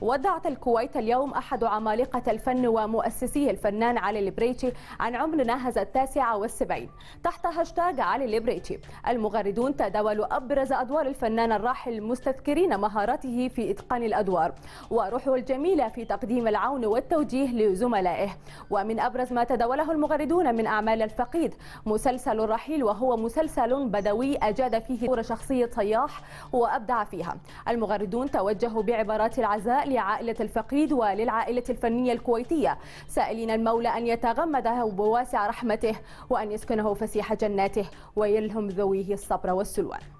ودعت الكويت اليوم أحد عمالقة الفن ومؤسسيه الفنان علي البريتشي عن عمر ناهز التاسعة والسبعين تحت هاشتاغ علي البريتشي المغردون تداولوا أبرز أدوار الفنان الراحل مستذكرين مهاراته في إتقان الأدوار وروحه الجميلة في تقديم العون والتوجيه لزملائه ومن أبرز ما تداوله المغردون من أعمال الفقيد مسلسل الرحيل وهو مسلسل بدوي أجاد فيه دور شخصية صياح وأبدع فيها المغردون توجهوا بعبارات العزاء لعائلة الفقيد وللعائلة الفنية الكويتية سائلين المولى أن يتغمده بواسع رحمته وأن يسكنه فسيح جناته ويلهم ذويه الصبر والسلوان